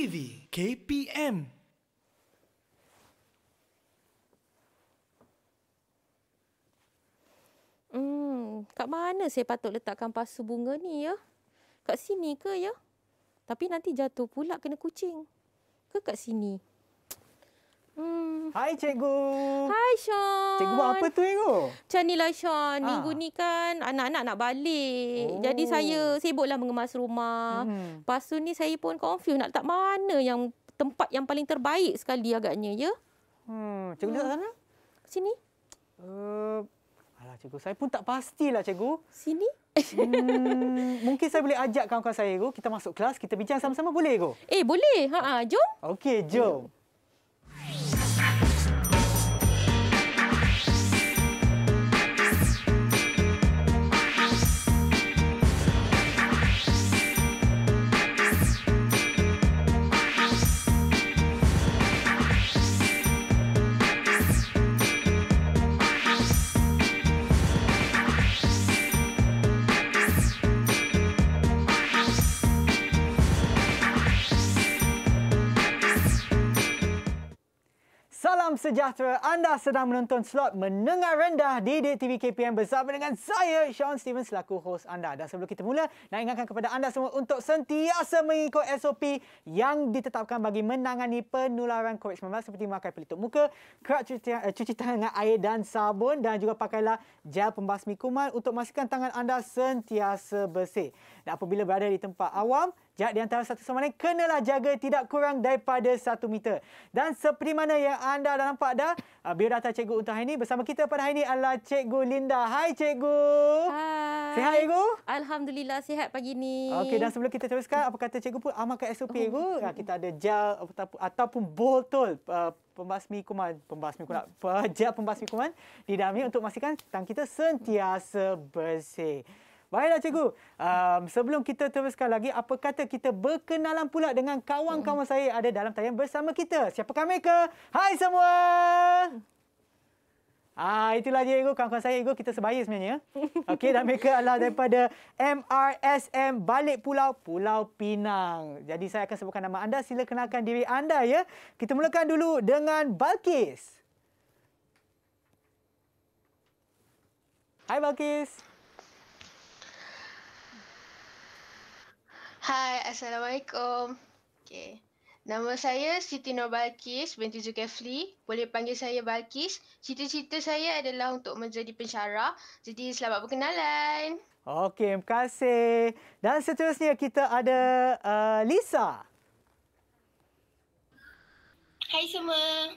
TV KPM Hmm, kat mana saya patut letakkan pasu bunga ni ya? Kat sini ke ya? Tapi nanti jatuh pula kena kucing. Ke kat sini? Hai cikgu. Hai Sean. Cikgu buat apa tu cikgu? Macam inilah Sean. Ha. Minggu ni kan anak-anak nak balik. Oh. Jadi saya sibuklah mengemas rumah. Hmm. Lepas tu ni saya pun confuse nak letak mana yang tempat yang paling terbaik sekali agaknya ya. Hmm, cikgu hmm. sana? Sini. Uh, alah cikgu, saya pun tak pastilah cikgu. Sini. Hmm, mungkin saya boleh ajak kawan-kawan saya cikgu. Kita masuk kelas, kita bincang sama-sama boleh cikgu? Eh boleh, ha, ha jom. Okey, jom. Hmm. sejahtera. Anda sedang menonton slot Menengah Rendah di DTV KPM bersama dengan saya, Sean Stevens, selaku host anda. Dan sebelum kita mula, nak ingatkan kepada anda semua untuk sentiasa mengikut SOP yang ditetapkan bagi menangani penularan COVID-19 seperti memakai pelitup muka, kerap eh, cuci tangan dengan air dan sabun dan juga pakailah gel pembasmi kuman untuk memastikan tangan anda sentiasa bersih. Dan apabila berada di tempat awam, Jarak di antara satu sama lain kenalah jaga tidak kurang daripada satu meter. Dan seperti mana yang anda dah nampak dah, uh, ah, biodata cikgu untuk hari ini bersama kita pada hari ini adalah cikgu Linda. Hai cikgu. Hai. Sihat cikgu? Alhamdulillah sihat pagi ini. Okey dan sebelum kita teruskan apa kata cikgu pun amalkan SOP oh. cikgu. Uh, kita ada gel ataupun, ataupun botol uh, pembasmi kuman, pembasmi kuman, pejab pembasmi kuman di dalam ini untuk memastikan tang kita sentiasa bersih. Baiklah cikgu, um, sebelum kita teruskan lagi, apa kata kita berkenalan pula dengan kawan-kawan saya ada dalam tayang bersama kita. Siapa kami ke? Hai semua! Ah itulah dia ego kawan-kawan saya ego kita sebaya sebenarnya. Ya. Okey dan mereka adalah daripada MRSM Balik Pulau Pulau Pinang. Jadi saya akan sebutkan nama anda sila kenalkan diri anda ya. Kita mulakan dulu dengan Balkis. Hai Balkis. Hai, Assalamualaikum. Okay. Nama saya Siti Nur Balkis binti Zulkifli. Boleh panggil saya Balkis. Cita-cita saya adalah untuk menjadi pensyarah. Jadi selamat berkenalan. Okey, terima kasih. Dan seterusnya kita ada uh, Lisa. Hai semua.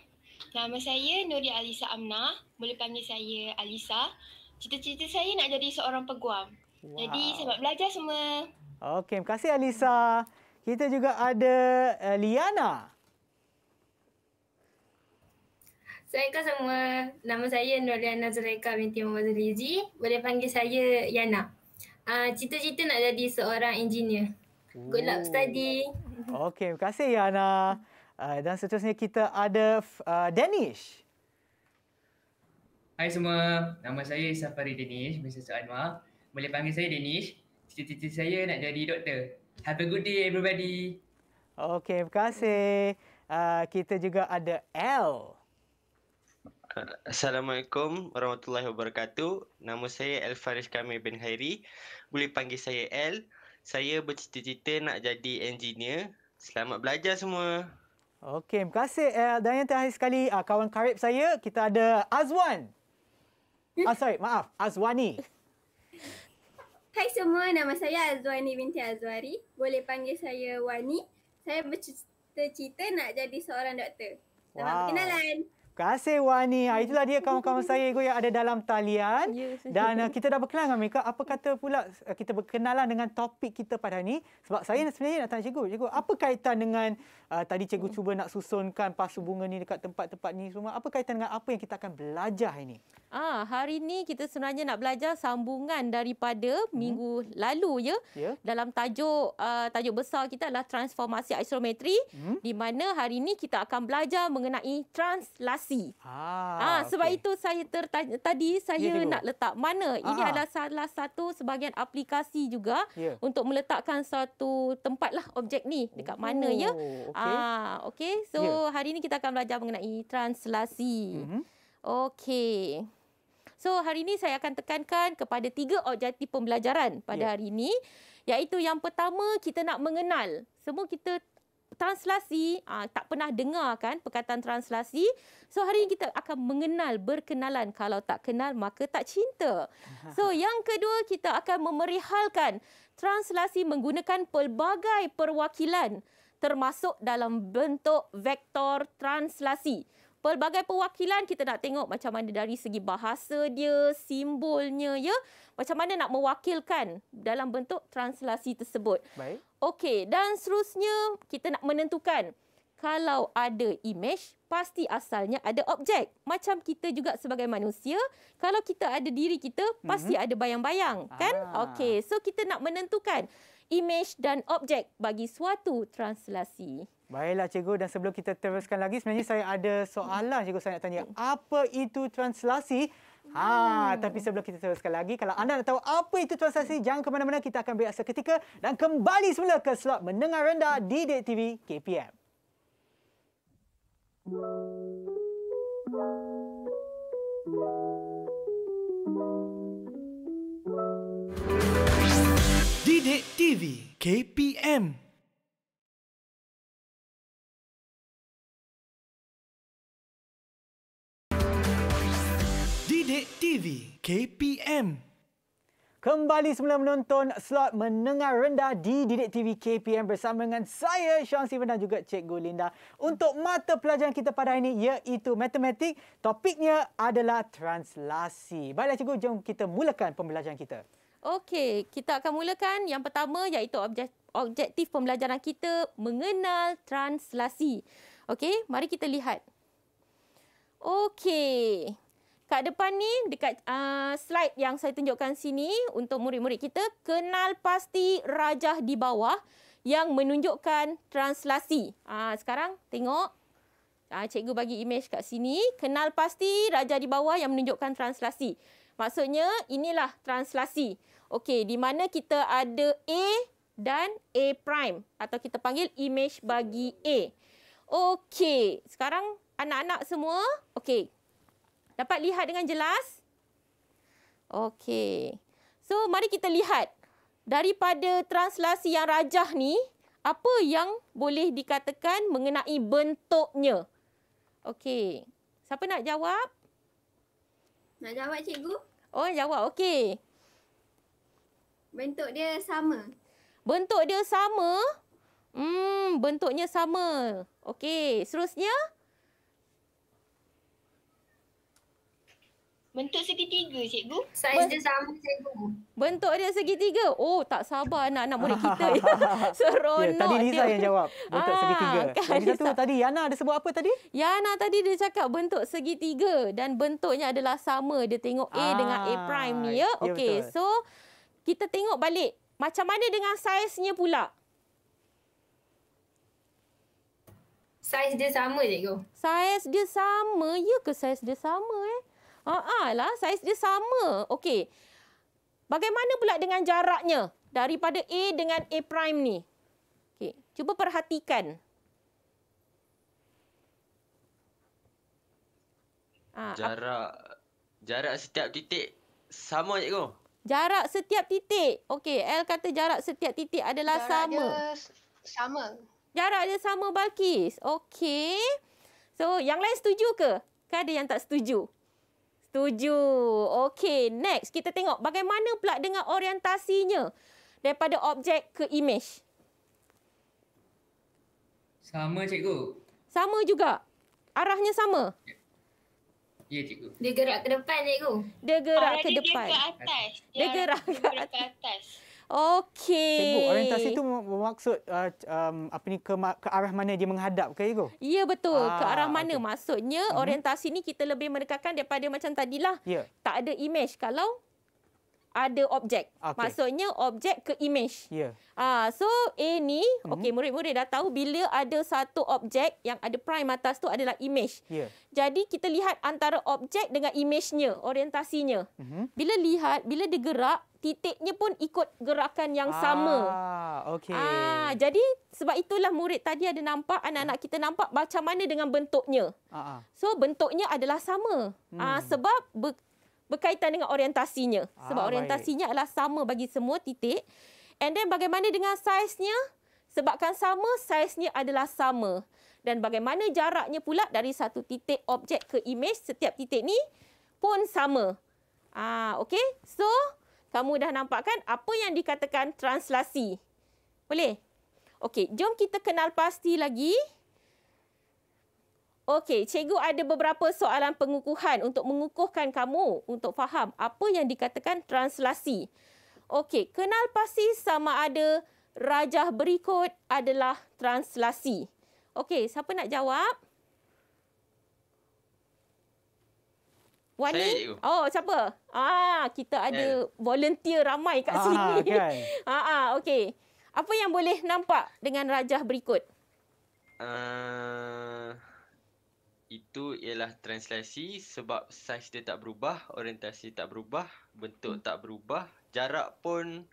Nama saya Nuri Alisa Amna. Boleh panggil saya Alisa. Cita-cita saya nak jadi seorang peguam. Wow. Jadi selamat belajar semua. Okey, terima kasih Alisa. Kita juga ada uh, Liana. Assalamualaikum semua. Nama saya Nur Liana Zuleika binti Muhammad Zulizi. Boleh panggil saya Yana. Uh, cita-cita nak jadi seorang engineer. Good luck study. Okey, terima kasih Yana. Uh, dan seterusnya kita ada uh, Danish. Hai semua. Nama saya Safari Danish, Mr. Anwar. Boleh panggil saya Danish cita-cita saya nak jadi doktor. Have a good day everybody. Okay, terima kasih. Uh, kita juga ada L. Assalamualaikum warahmatullahi wabarakatuh. Nama saya El Faris Kamil bin Khairi. Boleh panggil saya L. Saya bercita-cita nak jadi engineer. Selamat belajar semua. Okey, terima kasih El. Dan yang terakhir sekali, uh, kawan karib saya, kita ada Azwan. Ah, sorry, maaf. Azwani. Hai semua, nama saya Azwani binti Azwari. Boleh panggil saya Wani. Saya bercita-cita nak jadi seorang doktor. Selamat wow. perkenalan. Terima kasih Wani. Ah, itulah dia kawan-kawan saya yang ada dalam talian. Ya, Dan ah, kita dah berkenalan dengan mereka. Apa kata pula ah, kita berkenalan dengan topik kita pada hari ini? Sebab saya sebenarnya nak tanya cikgu. Cikgu, apa kaitan dengan uh, tadi cikgu hmm. cuba nak susunkan pasu bunga ni dekat tempat-tempat ni semua apa kaitan dengan apa yang kita akan belajar hari ni ah hari ni kita sebenarnya nak belajar sambungan daripada hmm. minggu lalu ya yeah. dalam tajuk uh, tajuk besar kita adalah transformasi isometri hmm. di mana hari ni kita akan belajar mengenai translasi ah, ah sebab itu saya tertanya, tadi saya yeah, nak letak mana ini ah. adalah salah satu sebahagian aplikasi juga yeah. untuk meletakkan satu tempatlah objek ni dekat oh. mana ya oh, okay. Ah, okay. So yeah. hari ini kita akan belajar mengenai translasi. Mm-hmm. Okay. So hari ini saya akan tekankan kepada tiga objektif pembelajaran pada yeah. hari ini, Yaitu yang pertama kita nak mengenal semua kita translasi aa, ah, tak pernah dengar kan perkataan translasi so hari ini kita akan mengenal berkenalan kalau tak kenal maka tak cinta so yang kedua kita akan memerihalkan translasi menggunakan pelbagai perwakilan termasuk dalam bentuk vektor translasi. Pelbagai perwakilan kita nak tengok macam mana dari segi bahasa dia, simbolnya ya, macam mana nak mewakilkan dalam bentuk translasi tersebut. Baik. Okey, dan seterusnya kita nak menentukan kalau ada image, pasti asalnya ada objek. Macam kita juga sebagai manusia, kalau kita ada diri kita, pasti mm-hmm. ada bayang-bayang, kan? Ah. Okay, so kita nak menentukan image dan objek bagi suatu translasi. Baiklah cikgu dan sebelum kita teruskan lagi sebenarnya saya ada soalan cikgu saya nak tanya. Hmm. Apa itu translasi? Ha, hmm. tapi sebelum kita teruskan lagi kalau anda nak tahu apa itu translasi jangan ke mana-mana kita akan beri seketika dan kembali semula ke slot mendengar rendah di Dek TV KPM. Thank TV KPM Didik TV KPM Kembali semula menonton slot menengah rendah di Didik TV KPM bersama dengan saya Sean Steven dan juga Cikgu Gulinda. Untuk mata pelajaran kita pada hari ini iaitu matematik, topiknya adalah translasi. Baiklah Cikgu, jom kita mulakan pembelajaran kita. Okey, kita akan mulakan yang pertama iaitu objektif pembelajaran kita mengenal translasi. Okey, mari kita lihat. Okey. Kat depan ni dekat uh, slide yang saya tunjukkan sini untuk murid-murid kita kenal pasti rajah di bawah yang menunjukkan translasi. Uh, sekarang tengok uh, cikgu bagi imej kat sini, kenal pasti rajah di bawah yang menunjukkan translasi. Maksudnya inilah translasi. Okey, di mana kita ada A dan A prime atau kita panggil image bagi A. Okey, sekarang anak-anak semua, okey. Dapat lihat dengan jelas? Okey. So, mari kita lihat daripada translasi yang rajah ni, apa yang boleh dikatakan mengenai bentuknya? Okey. Siapa nak jawab? Nak jawab cikgu? Oh, jawab. Okey. Bentuk dia sama. Bentuk dia sama. Hmm, bentuknya sama. Okey, seterusnya. Bentuk segitiga, cikgu. Saiz Bent- dia sama, cikgu. Bentuk dia segitiga. Oh, tak sabar nak nak murid kita. Seronok. Ya, tadi Liza yang jawab. Bentuk ah, segitiga. Kan, Liza tu tadi, Yana ada sebut apa tadi? Yana tadi dia cakap bentuk segitiga. Dan bentuknya adalah sama. Dia tengok A ah, dengan A prime ni, ya. ya Okey, so kita tengok balik macam mana dengan saiznya pula. Saiz dia sama cikgu. Saiz dia sama. Ya ke saiz dia sama eh? Ah, ah lah, saiz dia sama. Okey. Bagaimana pula dengan jaraknya daripada A dengan A prime ni? Okey, cuba perhatikan. Ah, jarak jarak setiap titik sama cikgu. Jarak setiap titik. Okey, L kata jarak setiap titik adalah jarak sama. Jarak dia sama. Jarak dia sama, Balkis. Okey. So, yang lain setuju ke? Kan ada yang tak setuju? Setuju. Okey, next. Kita tengok bagaimana pula dengan orientasinya daripada objek ke image. Sama, cikgu. Sama juga? Arahnya sama? Ya. Ya, dia gerak ke depan cikgu. Dia gerak oh, ke depan. Dia gerak ke atas. Dia, gerak ke atas. Okey. Cikgu, orientasi tu bermaksud uh, um, apa ni ke, ke arah mana dia menghadap ke cikgu? Ya betul. Ah, ke arah mana okay. maksudnya mhm. orientasi mm-hmm. ni kita lebih mendekatkan daripada macam tadilah. Yeah. Tak ada image kalau ada objek. Okay. Maksudnya objek ke image. Yeah. Ah, so A ni, mm -hmm. okay, murid-murid dah tahu bila ada satu objek yang ada prime atas tu adalah image. Yeah. Jadi kita lihat antara objek dengan image-nya, orientasinya. Mm -hmm. Bila lihat, bila dia gerak, titiknya pun ikut gerakan yang ah, sama. Okay. Ah, Jadi sebab itulah murid tadi ada nampak, anak-anak kita nampak macam mana dengan bentuknya. Uh ah, -huh. Ah. So bentuknya adalah sama. Hmm. Ah, sebab berkaitan dengan orientasinya. Ah, Sebab ah, orientasinya adalah sama bagi semua titik. And then bagaimana dengan saiznya? Sebabkan sama, saiznya adalah sama. Dan bagaimana jaraknya pula dari satu titik objek ke image setiap titik ni pun sama. Ah, okay. So, kamu dah nampak kan apa yang dikatakan translasi. Boleh? Okey, jom kita kenal pasti lagi. Okey, cikgu ada beberapa soalan pengukuhan untuk mengukuhkan kamu untuk faham apa yang dikatakan translasi. Okey, kenal pasti sama ada rajah berikut adalah translasi. Okey, siapa nak jawab? Wani? Saya, oh, siapa? Ah, kita ada yeah. Kan. volunteer ramai kat ah, sini. Ha, ah, kan? ah, okey. Apa yang boleh nampak dengan rajah berikut? Uh itu ialah translasi sebab saiz dia tak berubah, orientasi tak berubah, bentuk hmm. tak berubah, jarak pun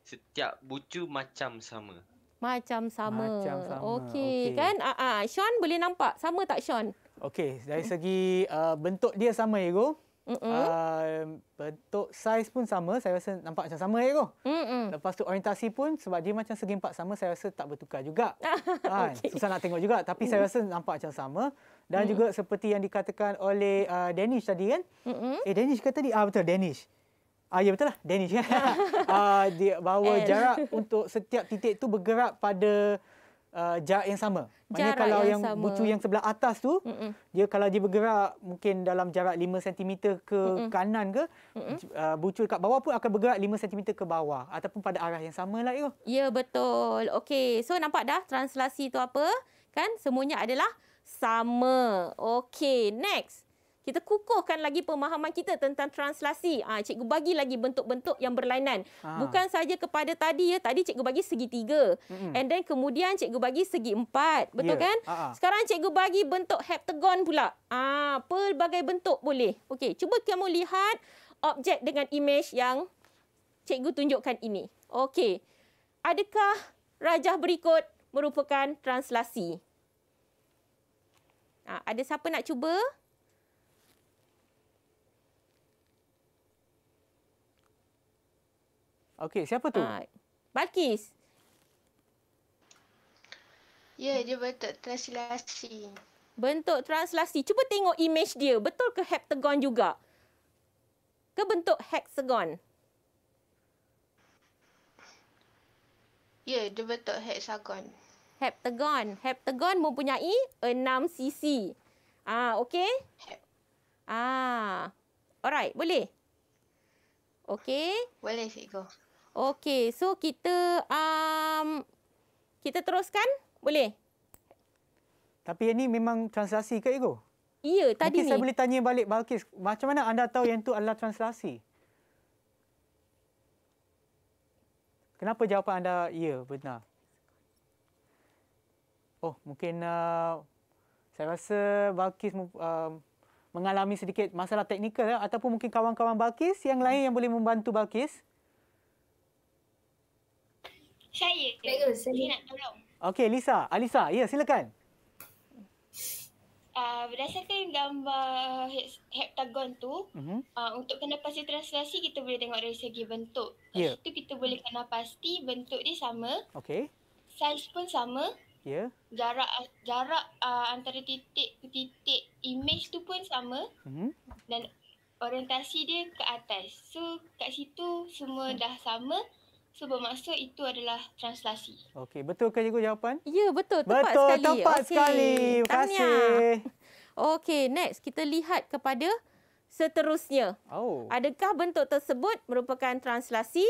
setiap bucu macam sama. Macam sama. Macam sama. Okey, okay. kan? Ah, uh-uh. Sean boleh nampak sama tak Sean? Okey, dari segi uh, bentuk dia sama ya, Go. Uh, bentuk saiz pun sama Saya rasa nampak macam sama Aero. Ya, Lepas tu orientasi pun Sebab dia macam segi empat sama Saya rasa tak bertukar juga ah, kan? okay. Susah nak tengok juga Tapi mm. saya rasa nampak macam sama dan hmm. juga seperti yang dikatakan oleh uh, Danish tadi kan hmm. eh Danish kata ni ah betul Danish ah ya betul lah Danish kan ah dia bawa And. jarak untuk setiap titik tu bergerak pada uh, jarak yang sama maknanya jarak kalau yang, yang bucu yang sebelah atas tu hmm. dia kalau dia bergerak mungkin dalam jarak 5 cm ke hmm. kanan ke hmm. uh, bucu dekat bawah pun akan bergerak 5 cm ke bawah ataupun pada arah yang sama lah. ya betul okey so nampak dah translasi tu apa kan semuanya adalah sama. Okey, next. Kita kukuhkan lagi pemahaman kita tentang translasi. Ah, ha, cikgu bagi lagi bentuk-bentuk yang berlainan. Ha. Bukan saja kepada tadi ya. Tadi cikgu bagi segi tiga. Mm-hmm. And then kemudian cikgu bagi segi empat. Betul yeah. kan? Ha-ha. Ah. Sekarang cikgu bagi bentuk heptagon pula. Ah, ha, pelbagai bentuk boleh. Okey, cuba kamu lihat objek dengan imej yang cikgu tunjukkan ini. Okey. Adakah rajah berikut merupakan translasi? Ha, ada siapa nak cuba? Okey, siapa tu? Ha, Balkis. Ya, yeah, dia bentuk translasi. Bentuk translasi. Cuba tengok image dia. Betul ke heptagon juga? Ke bentuk heksagon? Ya, yeah, dia bentuk heksagon heptagon. Heptagon mempunyai enam sisi. Ah, okey. Ah. Alright, boleh. Okey. Boleh, cikgu. Okey, so kita um kita teruskan? Boleh. Tapi yang ni memang translasi ke, cikgu? Ya, tadi Mungkin ni. saya boleh tanya balik Balkis, macam mana anda tahu yang tu adalah translasi? Kenapa jawapan anda ya benar? Oh, mungkin uh, saya rasa Balkis uh, mengalami sedikit masalah teknikal ya? ataupun mungkin kawan-kawan Balkis yang lain hmm. yang boleh membantu Balkis. Saya. Saya, saya nak tolong. Okey, Lisa. Alisa, ya silakan. Uh, berdasarkan gambar heptagon tu, mm-hmm. uh, untuk kena pasti translasi kita boleh tengok dari segi bentuk. Lepas yeah. tu kita boleh kena pasti bentuk dia sama. Okey. Size pun sama. Ya. Yeah. Jarak jarak uh, antara titik ke titik image tu pun sama. Mm-hmm. Dan orientasi dia ke atas. So kat situ semua mm. dah sama. So bermaksud itu adalah translasi. Okey, betul ke cikgu jawapan? Ya, yeah, betul. Tepat betul, sekali. Betul, tepat okay. sekali. Terima kasih. Okey, next kita lihat kepada seterusnya. Oh. Adakah bentuk tersebut merupakan translasi?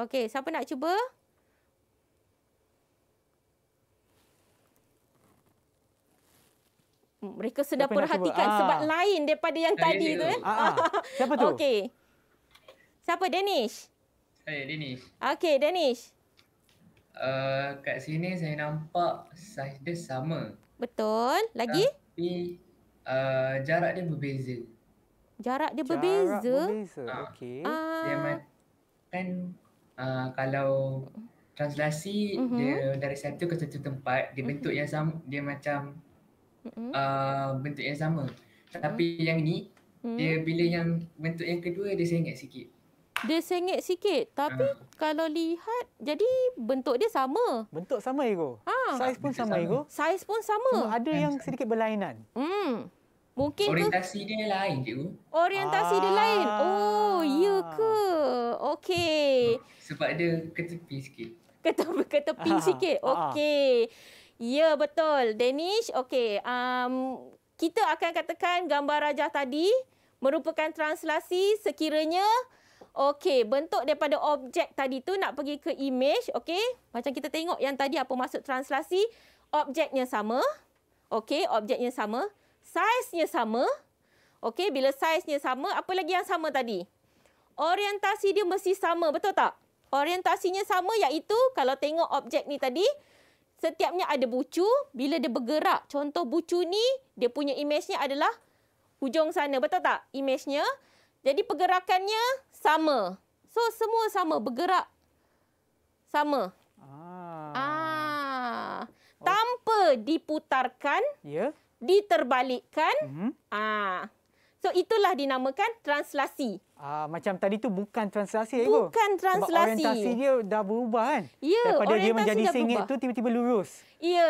Okey, siapa nak cuba? mereka sedang siapa perhatikan ah. sebab lain daripada yang saya tadi tu. Eh. Ah, ah. Siapa tu? Okey. Siapa Danish? Saya Danish. Okey, Danish. Uh, kat sini saya nampak saiz dia sama. Betul. Lagi? Tapi uh, jarak dia berbeza. Jarak dia berbeza? Jarak berbeza. Ah. Okey. Ah. Dia main, uh, kalau translasi uh-huh. dia dari satu ke satu tempat, dia bentuk uh-huh. yang sama, dia macam mm-hmm. uh, bentuk yang sama. Mm-hmm. Tapi mm. yang ni mm-hmm. dia bila yang bentuk yang kedua dia sengit sikit. Dia sengit sikit. Tapi uh. kalau lihat jadi bentuk dia sama. Bentuk sama ego. Ha. Saiz pun sama, sama ego. Saiz pun sama. Cuma ada yang sedikit berlainan. Hmm. Mungkin orientasi ke? dia lain cikgu. Orientasi ah. dia lain. Oh, ya ke? Okey. Sebab dia ke sikit. Ke tepi sikit. Okey. Ya, betul. Danish, okey. Um, kita akan katakan gambar rajah tadi merupakan translasi sekiranya Okey, bentuk daripada objek tadi tu nak pergi ke image, okey? Macam kita tengok yang tadi apa maksud translasi, objeknya sama. Okey, objeknya sama, saiznya sama. Okey, bila saiznya sama, apa lagi yang sama tadi? Orientasi dia mesti sama, betul tak? Orientasinya sama iaitu kalau tengok objek ni tadi, setiapnya ada bucu bila dia bergerak contoh bucu ni dia punya imejnya adalah hujung sana betul tak imejnya jadi pergerakannya sama so semua sama bergerak sama ah, ah. Oh. tanpa diputarkan ya yeah. diterbalikkan mm-hmm. ah So itulah dinamakan translasi. Ah macam tadi tu bukan translasi ya ibu. Bukan translasi. Sebab orientasi dia dah berubah kan? Ya, Daripada dia menjadi sengit tu tiba-tiba lurus. Ya.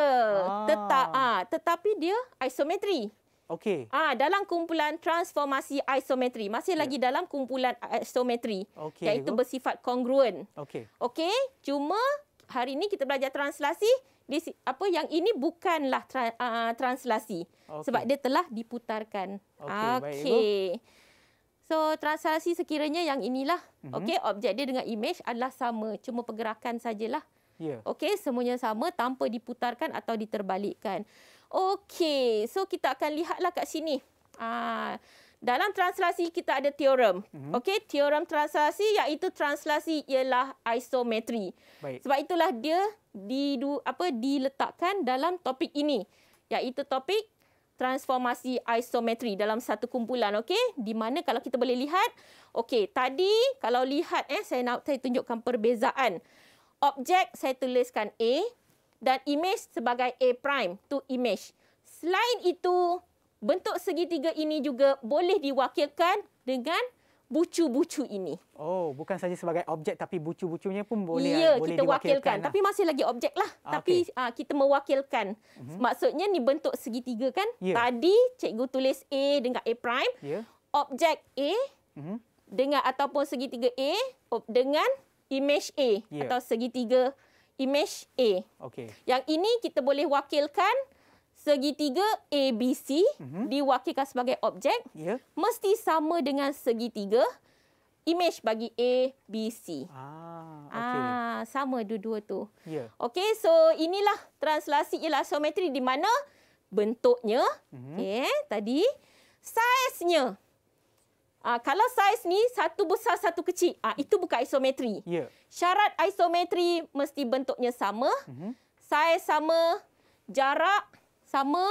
Ah. Tetap ah tetapi dia isometri. Okey. Ah dalam kumpulan transformasi isometri, masih ya. lagi yeah. dalam kumpulan isometri okay, iaitu ibu. bersifat kongruen. Okey. Okey, cuma hari ini kita belajar translasi, this, apa yang ini bukanlah tra, uh, translasi okay. sebab dia telah diputarkan. Okey. Okay. So translasi sekiranya yang inilah. Mm -hmm. Okey, objek dia dengan image adalah sama, cuma pergerakan sajalah. Ya. Yeah. Okey, semuanya sama tanpa diputarkan atau diterbalikkan. Okey, so kita akan lihatlah kat sini. Ah uh, dalam translasi kita ada teorem. Mm -hmm. Okey, teorem translasi iaitu translasi ialah isometri. Baik. Sebab itulah dia di apa diletakkan dalam topik ini iaitu topik transformasi isometri dalam satu kumpulan okey di mana kalau kita boleh lihat okey tadi kalau lihat eh saya nak saya tunjukkan perbezaan objek saya tuliskan A dan image sebagai A prime tu image selain itu bentuk segitiga ini juga boleh diwakilkan dengan bucu-bucu ini. Oh, bukan saja sebagai objek tapi bucu-bucunya pun boleh ya, boleh diwakilkan. kita wakilkan lah. tapi masih lagi objeklah. Ah, tapi aa, ah, kita mewakilkan. Mm-hmm. Maksudnya ni bentuk segitiga kan? Yeah. Tadi cikgu tulis A dengan A prime. Yeah. Objek A mm-hmm. dengan ataupun segitiga A dengan image A yeah. atau segitiga image A. Okey. Yang ini kita boleh wakilkan segitiga ABC mm-hmm. diwakilkan sebagai objek yeah. mesti sama dengan segitiga image bagi ABC. Ah, okay. ah sama dua-dua tu. Yeah. Okey, so inilah translasi ialah isometri di mana bentuknya mm-hmm. okey eh, tadi saiznya Ah, kalau saiz ni satu besar satu kecil, ah itu bukan isometri. Yeah. Syarat isometri mesti bentuknya sama, mm-hmm. saiz sama, jarak sama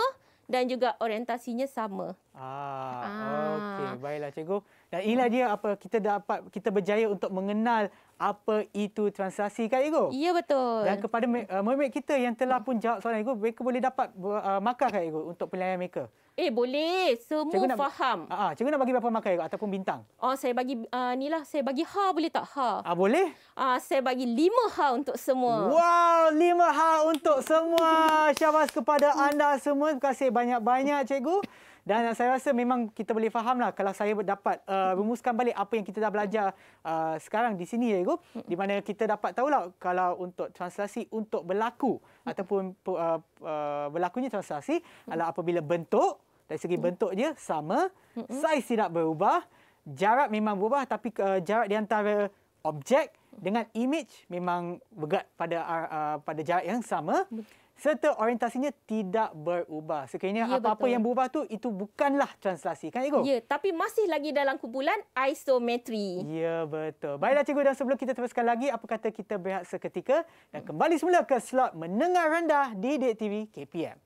dan juga orientasinya sama. Ah, ah. okey. Baiklah cikgu. Dan inilah dia apa kita dapat kita berjaya untuk mengenal apa itu transaksi kak Ego? Ya betul. Dan kepada uh, kita yang telah pun jawab soalan Ego, mereka boleh dapat uh, markah kan Ego untuk pelayan mereka? Eh boleh, semua cikgu faham. Ah, uh, uh, cikgu nak bagi berapa markah Ego ataupun bintang? Oh, saya bagi uh, ni lah, saya bagi ha boleh tak ha? Ah uh, boleh. Ah, uh, saya bagi lima ha untuk semua. Wow, lima ha untuk semua. Syabas kepada anda semua. Terima kasih banyak-banyak cikgu. Dan saya rasa memang kita boleh faham lah. kalau saya dapat uh, rumuskan balik apa yang kita dah belajar uh, sekarang di sini, ya, Ego. Di mana kita dapat tahu lah kalau untuk translasi untuk berlaku ataupun uh, uh, berlakunya translasi adalah apabila bentuk, dari segi bentuk dia sama, saiz tidak berubah, jarak memang berubah tapi uh, jarak di antara objek dengan image memang bergerak pada uh, uh pada jarak yang sama. Betul serta orientasinya tidak berubah. Sekiranya ya, apa-apa betul. yang berubah tu itu bukanlah translasi kan cikgu? Ya, tapi masih lagi dalam kumpulan isometri. Ya, betul. Baiklah cikgu dan sebelum kita teruskan lagi apa kata kita berehat seketika dan kembali semula ke slot mendengar rendah di Dek TV KPM.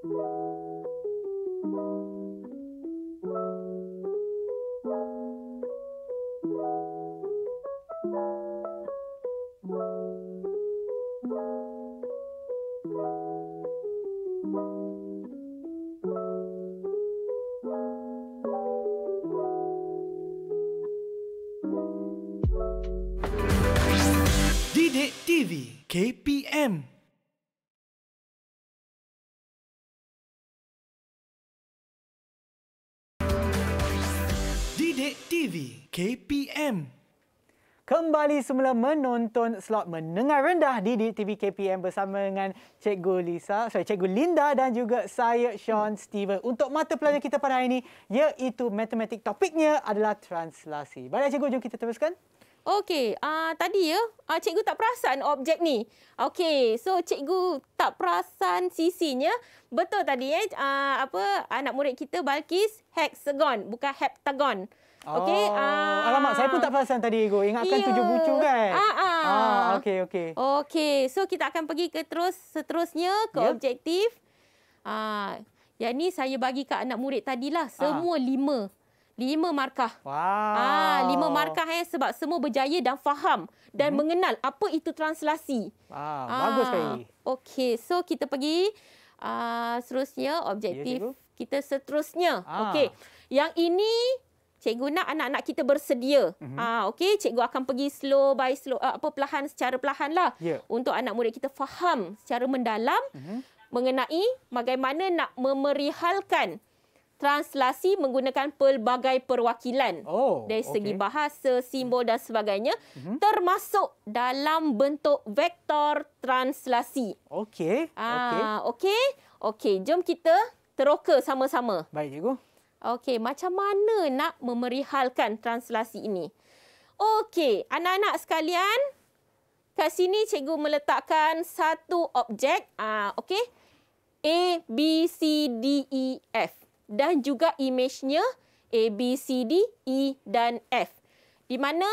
Thank you. KPM. Didik TV KPM. Kembali semula menonton slot mendengar rendah di TV KPM bersama dengan Cikgu Lisa, sorry Cikgu Linda dan juga saya Sean Steven. Untuk mata pelajaran kita pada hari ini iaitu matematik topiknya adalah translasi. Baiklah Cikgu, jom kita teruskan. Okey, uh, tadi ya, uh, cikgu tak perasan objek ni. Okey, so cikgu tak perasan sisinya. Betul tadi ya, uh, apa anak murid kita Balkis hexagon, bukan heptagon. Okey, oh, uh, alamak saya pun tak perasan tadi cikgu. Ingatkan yeah. tujuh bucu kan? Ha uh, uh. uh, okey okey. Okey, so kita akan pergi ke terus seterusnya ke yeah. objektif. Ah, uh, yang ni saya bagi ke anak murid tadilah semua uh. lima lima markah. Wow. Ah, lima markah eh sebab semua berjaya dan faham dan hmm. mengenal apa itu translasi. Wow, ah, bagus sekali. Okey, so kita pergi ah seterusnya objektif ya, kita seterusnya. Ah. Okey. Yang ini cikgu nak anak-anak kita bersedia. Hmm. Ah, okay, cikgu akan pergi slow by slow ah, apa pelahan secara perlahanlah ya. untuk anak murid kita faham secara mendalam hmm. mengenai bagaimana nak memerihalkan translasi menggunakan pelbagai perwakilan oh, dari segi okay. bahasa, simbol dan sebagainya mm-hmm. termasuk dalam bentuk vektor translasi. Okey. Ah, okey. Okey. Okey, jom kita teroka sama-sama. Baik, cikgu. Okey, macam mana nak memerihalkan translasi ini? Okey, anak-anak sekalian, kat sini cikgu meletakkan satu objek. Ah, okey. A B C D E F dan juga imejnya A, B, C, D, E dan F. Di mana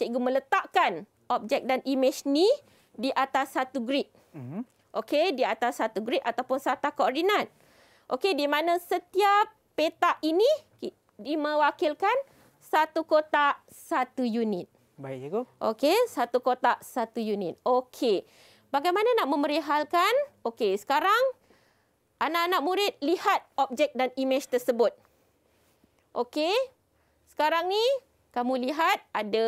cikgu meletakkan objek dan imej ni di atas satu grid. Mhm. Okey, di atas satu grid ataupun satu koordinat. Okey, di mana setiap petak ini dimewakilkan satu kotak satu unit. Baik, cikgu. Okey, satu kotak satu unit. Okey. Bagaimana nak memerihalkan? Okey, sekarang Anak-anak murid lihat objek dan imej tersebut. Okey. Sekarang ni kamu lihat ada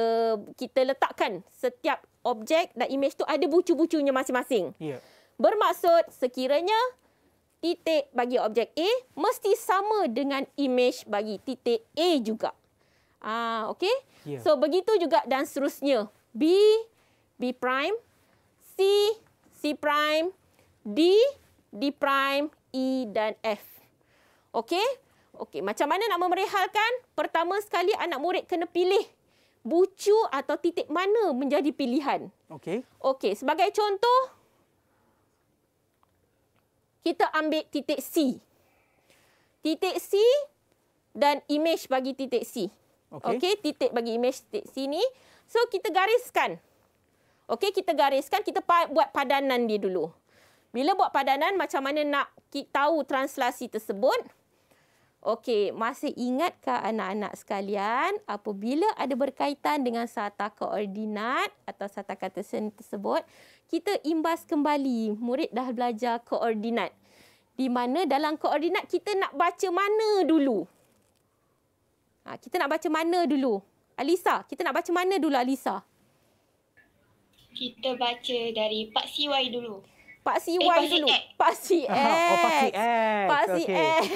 kita letakkan setiap objek dan imej tu ada bucu-bucunya masing-masing. Ya. Yeah. Bermaksud sekiranya titik bagi objek A mesti sama dengan imej bagi titik A juga. Ah okey. Yeah. So begitu juga dan seterusnya. B B prime C C prime D D prime E dan F. Okey? Okey, macam mana nak memerihalkan? Pertama sekali anak murid kena pilih bucu atau titik mana menjadi pilihan. Okey. Okey, sebagai contoh kita ambil titik C. Titik C dan image bagi titik C. Okey, okay, titik bagi image titik C ni. So kita gariskan. Okey, kita gariskan, kita buat padanan dia dulu. Bila buat padanan macam mana nak tahu translasi tersebut? Okey, masih ingatkah anak-anak sekalian apabila ada berkaitan dengan sata koordinat atau sata kata seni tersebut, kita imbas kembali. Murid dah belajar koordinat. Di mana dalam koordinat kita nak baca mana dulu? Ha, kita nak baca mana dulu? Alisa, kita nak baca mana dulu Alisa? Kita baca dari Pak Siwai dulu. Pak Si eh, Y dulu. Pak Si X. Pak Si oh, X. Pak Si X.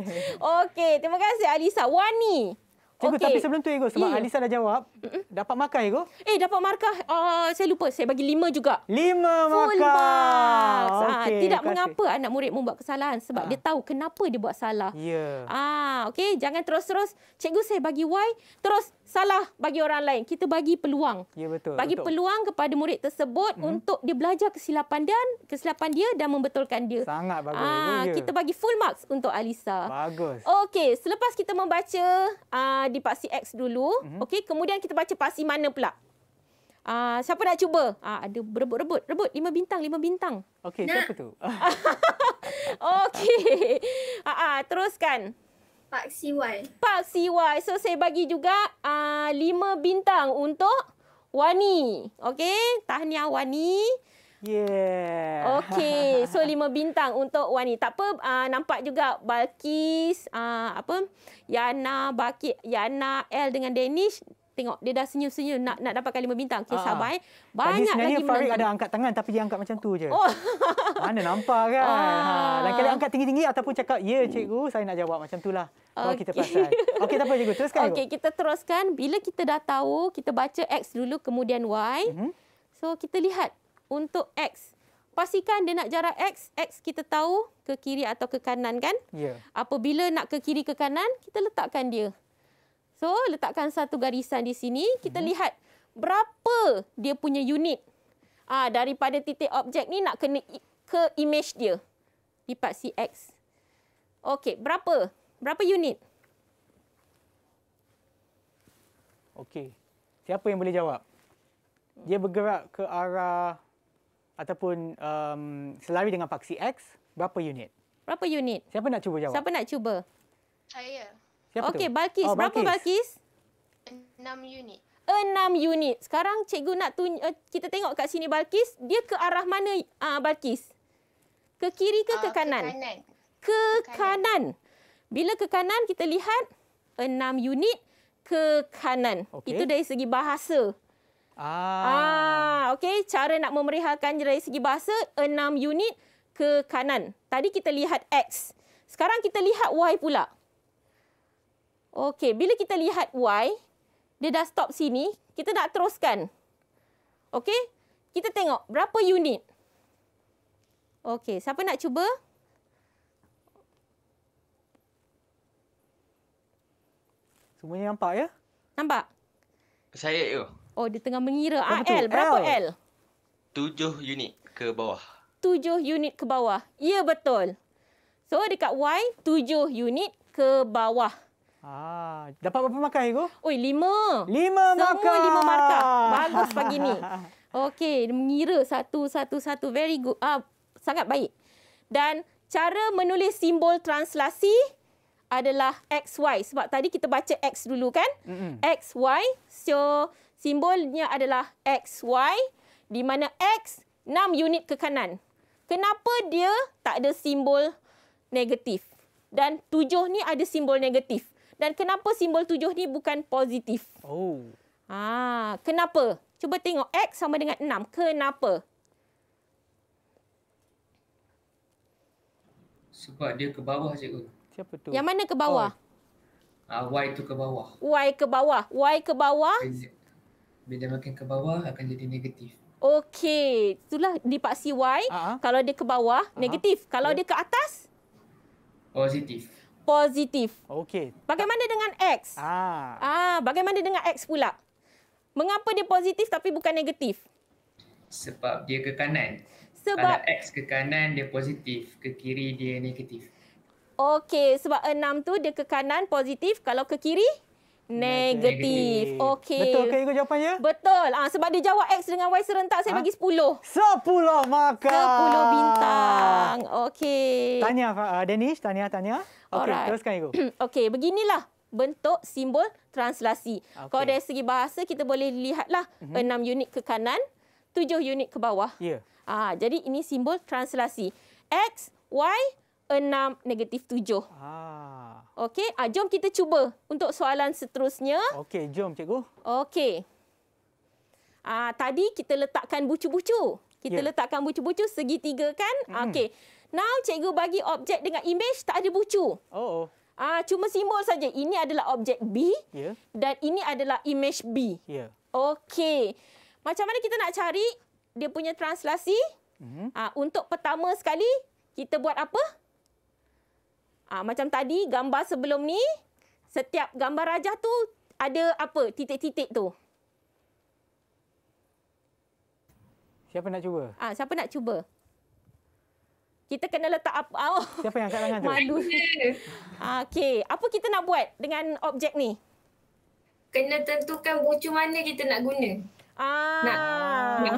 Okey, terima kasih Alisa. Wani. Cikgu, okay. tapi sebelum tu, Ego, sebab yeah. Ya. Alisa dah jawab, Mm-mm. dapat markah, Ego? Eh, dapat markah. Uh, saya lupa. Saya bagi lima juga. Lima markah. Full marks. Ah, okay. Ha, tidak Kasih. mengapa anak murid membuat kesalahan sebab ha. dia tahu kenapa dia buat salah. Ya. Yeah. Ah, okay. Jangan terus-terus, cikgu saya bagi Y, terus salah bagi orang lain. Kita bagi peluang. Ya, yeah, betul. Bagi betul. peluang kepada murid tersebut mm-hmm. untuk dia belajar kesilapan dan kesilapan dia dan membetulkan dia. Sangat bagus. Ah, ya. kita bagi full marks untuk Alisa. Bagus. Okey, selepas kita membaca... Uh, di paksi X dulu. Mm -hmm. Okey, kemudian kita baca paksi mana pula? Uh, siapa nak cuba? Uh, ada berebut-rebut. Rebut, lima bintang, lima bintang. Okey, siapa tu? Okey. Uh, uh, teruskan. Paksi Y. Paksi Y. So, saya bagi juga uh, lima bintang untuk Wani. Okey, tahniah Wani. Yeah. Okey, so lima bintang untuk Wani. Tak apa, uh, nampak juga Balkis, uh, apa? Yana, Baki, Yana, L dengan Danish tengok dia dah senyum-senyum nak nak dapatkan lima bintang. Okey, ah. sabar eh. Banyak Tadi lagi Farid ada angkat tangan tapi dia angkat macam tu je. Oh. Mana nampak kan? Ha, ah. Ha, lain kali angkat tinggi-tinggi ataupun cakap, "Ya, yeah, cikgu, saya nak jawab macam itulah." Kalau okay. kita pasal. Okey, tak apa cikgu, teruskan. Okey, kita teruskan. Bila kita dah tahu, kita baca X dulu kemudian Y. Mm-hmm. So kita lihat untuk X. Pastikan dia nak jarak X, X kita tahu ke kiri atau ke kanan kan? Ya. Apabila nak ke kiri ke kanan, kita letakkan dia. So, letakkan satu garisan di sini. Kita hmm. lihat berapa dia punya unit ah, daripada titik objek ni nak kena ke image dia. Lipat si X. Okey, berapa? Berapa unit? Okey. Siapa yang boleh jawab? Dia bergerak ke arah ataupun um, selari dengan paksi X, berapa unit? Berapa unit? Siapa nak cuba jawab? Siapa nak cuba? Saya. Siapa okay, tu? Balkis. Oh, berapa Balkis? Enam unit. Enam unit. Sekarang cikgu nak tun- eh, kita tengok kat sini Balkis. Dia ke arah mana uh, Balkis? Ke kiri ke uh, ke kanan? Ke kanan. Ke kanan. Bila ke kanan kita lihat enam unit ke kanan. Okay. Itu dari segi bahasa. Ah, ah okey cara nak memerihalkan dari segi bahasa enam unit ke kanan. Tadi kita lihat x. Sekarang kita lihat y pula. Okey, bila kita lihat y, dia dah stop sini, kita nak teruskan. Okey? Kita tengok berapa unit. Okey, siapa nak cuba? Semua nampak ya? Nampak. Saya tu. Oh, dia tengah mengira. Ah, L. Berapa L? L? Tujuh unit ke bawah. Tujuh unit ke bawah. Ya, betul. So, dekat Y, tujuh unit ke bawah. Ah, dapat berapa markah, Ego? Oi, lima. Lima markah. Semua lima markah. Bagus pagi ni. Okey, dia mengira satu, satu, satu. Very good. Ah, sangat baik. Dan cara menulis simbol translasi adalah XY. Sebab tadi kita baca X dulu, kan? Mm-hmm. XY. So, simbolnya adalah XY di mana X 6 unit ke kanan. Kenapa dia tak ada simbol negatif? Dan 7 ni ada simbol negatif. Dan kenapa simbol 7 ni bukan positif? Oh. Ah, kenapa? Cuba tengok X sama dengan 6. Kenapa? Sebab dia ke bawah cikgu. Siapa tu? Yang mana ke bawah? Oh. Ah, y tu ke bawah. Y ke bawah. Y ke bawah bila makin ke bawah akan jadi negatif. Okey, itulah dipaksi Y. Uh-huh. Ah. Kalau dia ke bawah, uh-huh. negatif. Kalau yeah. dia ke atas? Positif. Positif. Okey. Bagaimana dengan X? Ah. Ah, bagaimana dengan X pula? Mengapa dia positif tapi bukan negatif? Sebab dia ke kanan. Sebab Kalau X ke kanan dia positif, ke kiri dia negatif. Okey, sebab 6 tu dia ke kanan positif, kalau ke kiri Negatif. Okey. Betul ke ikut jawapan Betul. Ah ha, sebab dia jawab X dengan Y serentak saya ha? bagi 10. 10 maka. 10 bintang. Okey. Tanya uh, Danish, tanya tanya. Okey, teruskan ikut. Okey, beginilah bentuk simbol translasi. Okay. Kalau dari segi bahasa kita boleh lihatlah mm -hmm. 6 unit ke kanan, 7 unit ke bawah. Ya. Yeah. Ah jadi ini simbol translasi. X, Y, 6, -7. Ah. Okey, ah, jom kita cuba untuk soalan seterusnya. Okey, jom cikgu. Okey. Ah, tadi kita letakkan bucu-bucu. Kita ya. letakkan bucu-bucu segitiga kan? Mm Okey. Now cikgu bagi objek dengan image tak ada bucu. Oh. -oh. Ah, cuma simbol saja. Ini adalah objek B yeah. dan ini adalah image B. Yeah. Okey. Macam mana kita nak cari dia punya translasi? Mm ah, untuk pertama sekali, kita buat apa? Ah, macam tadi gambar sebelum ni, setiap gambar rajah tu ada apa titik-titik tu. Siapa nak cuba? Ah, siapa nak cuba? Kita kena letak apa? Ah, oh. Siapa yang angkat tangan tu? Malu. ah, Okey, apa kita nak buat dengan objek ni? Kena tentukan bucu mana kita nak guna. Ah. Nak, nak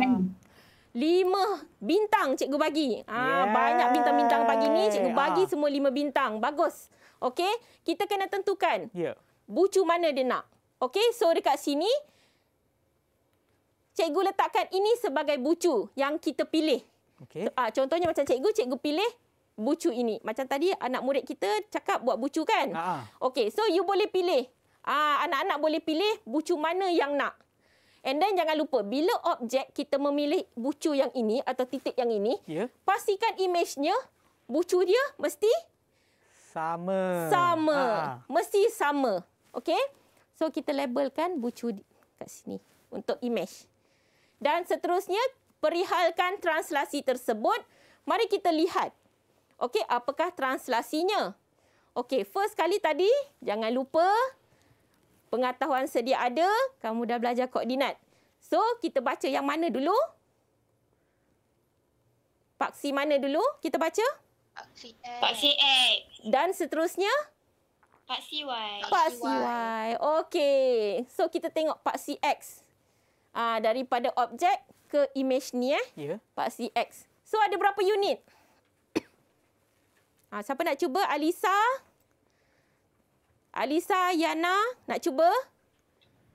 lima bintang cikgu bagi. Ah yeah. banyak bintang-bintang pagi ni cikgu ah. bagi semua lima bintang. Bagus. Okey, kita kena tentukan. Ya. Yeah. Bucu mana dia nak? Okey, so dekat sini cikgu letakkan ini sebagai bucu yang kita pilih. Okay. Ah contohnya macam cikgu cikgu pilih bucu ini. Macam tadi anak murid kita cakap buat bucu kan? Ah. Okey, so you boleh pilih. Ah anak-anak boleh pilih bucu mana yang nak. And then jangan lupa bila objek kita memilih bucu yang ini atau titik yang ini, yeah. pastikan imejnya bucu dia mesti sama. Sama. Ha. Mesti sama. Okey? So kita labelkan bucu kat sini untuk imej. Dan seterusnya perihalkan translasi tersebut. Mari kita lihat. Okey, apakah translasinya? Okey, first kali tadi jangan lupa pengetahuan sedia ada, kamu dah belajar koordinat. So, kita baca yang mana dulu? Paksi mana dulu kita baca? Paksi X. Dan seterusnya? Paksi Y. Paksi Y. y. Okey. So, kita tengok paksi X. Uh, daripada objek ke image ni. Eh. Ya. Yeah. Paksi X. So, ada berapa unit? uh, siapa nak cuba? Alisa? Alisa? Alisa, Yana, nak cuba?